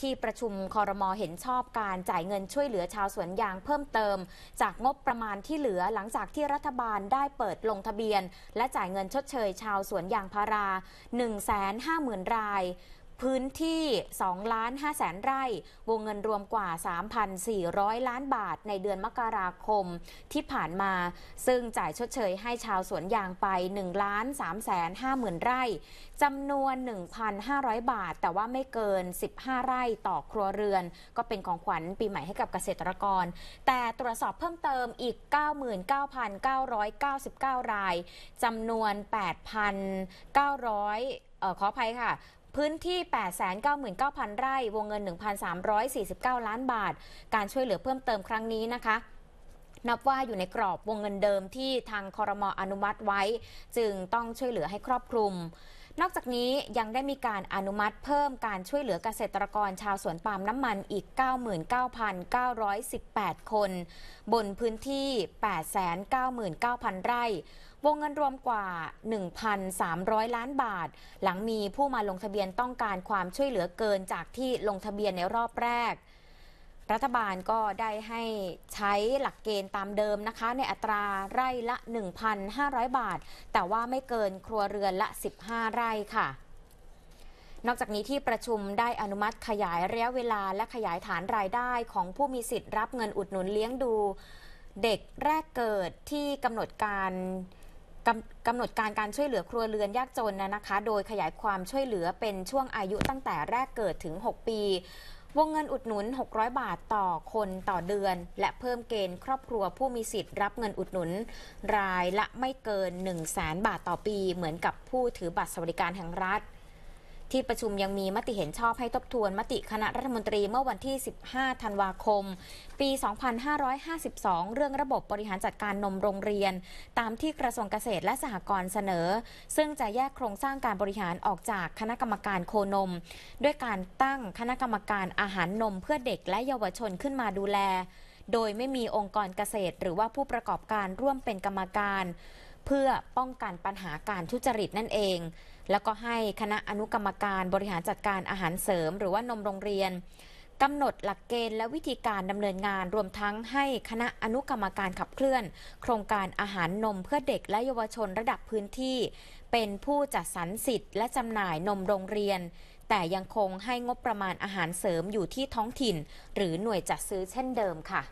ที่ประชุมคอรมอเห็นชอบการจ่ายเงินช่วยเหลือชาวสวนยางเพิ่มเติม จากงบประมาณที่เหลือหลังจากที่รัฐบาลได้เปิดลงทะเบียน และจ่ายเงินชดเชยชาวสวนยางพารา 150,000 รายพื้นที่2ล้าน5แสนไร่ วงเงินรวมกว่า 3,400 ล้านบาทในเดือนมกราคมที่ผ่านมา ซึ่งจ่ายชดเชยให้ชาวสวนยางไป1ล้าน3แสน5หมื่นไร่จำนวน 1,500 บาท แต่ว่าไม่เกิน 15 ไร่ต่อครัวเรือน ก็เป็นของขวัญปีใหม่ให้กับเกษตรกร แต่ตรวจสอบเพิ่มเติมอีก 99,999 ราย จำนวน 8,900ขออภัยค่ะพื้นที่ 899,000 ไร่ วงเงิน 1,349 ล้านบาท การช่วยเหลือเพิ่มเติมครั้งนี้นะคะ นับว่าอยู่ในกรอบวงเงินเดิมที่ทางคอรมออนุมัติไว้ จึงต้องช่วยเหลือให้ครอบคลุมนอกจากนี้ยังได้มีการอนุมัติเพิ่มการช่วยเหลือเกษตรกรชาวสวนปาล์มน้ำมันอีก 99,918 คน บนพื้นที่ 899,000 ไร่ วงเงินรวมกว่า 1,300 ล้านบาท หลังมีผู้มาลงทะเบียนต้องการความช่วยเหลือเกินจากที่ลงทะเบียนในรอบแรกรัฐบาลก็ได้ให้ใช้หลักเกณฑ์ตามเดิมนะคะ ในอัตราไร่ละ 1,500 บาท แต่ว่าไม่เกินครัวเรือน ละ 15 ไร่ค่ะ นอกจากนี้ที่ประชุมได้อนุมัติขยายระยะเวลาและขยายฐานรายได้ของผู้มีสิทธิ์รับเงินอุดหนุนเลี้ยงดู เด็กแรกเกิดที่กำหนดการกำกำหนดการการช่วยเหลือครัวเรือนยากจนนะคะ โดยขยายความช่วยเหลือเป็นช่วงอายุตั้งแต่แรกเกิดถึง 6 ปีวงเงินอุดหนุน 600 บาทต่อคนต่อเดือน และเพิ่มเกณฑ์ ครอบครัวผู้มีสิทธิ์รับเงินอุดหนุนรายละไม่เกิน 1 0 0 0 0แบาทต่อปี เหมือนกับผู้ถือบัตรสวัสดิการแห่งรัฐที่ประชุมยังมีมติเห็นชอบให้ทบทวนมติคณะรัฐมนตรีเมื่อวันที่ 15 ธันวาคม ปี 2552 เรื่องระบบบริหารจัดการนมโรงเรียน ตามที่กระทรวงเกษตรและสหกรณ์เสนอ ซึ่งจะแยกโครงสร้างการบริหารออกจากคณะกรรมการโคนม ด้วยการตั้งคณะกรรมการอาหารนมเพื่อเด็กและเยาวชนขึ้นมาดูแล โดยไม่มีองค์กรเกษตร หรือว่าผู้ประกอบการร่วมเป็นกรรมการพื่อป้องกันปัญหาการทุจริตนั่นเอง แล้วก็ให้คณะอนุกรรมการบริหารจัดการอาหารเสริม หรือว่านมโรงเรียนกำหนดหลักเกณฑ์และวิธีการดำเนินงานรวมทั้งให้คณะอนุกรรมการขับเคลื่อน โครงการอาหารนมเพื่อเด็กและเยาวชนระดับพื้นที่ เป็นผู้จัดสรรสิทธิ์และจำหน่ายนมโรงเรียน แต่ยังคงให้งบประมาณอาหารเสริมอยู่ที่ท้องถิ่น หรือหน่วยจัดซื้อเช่นเดิมค่ะ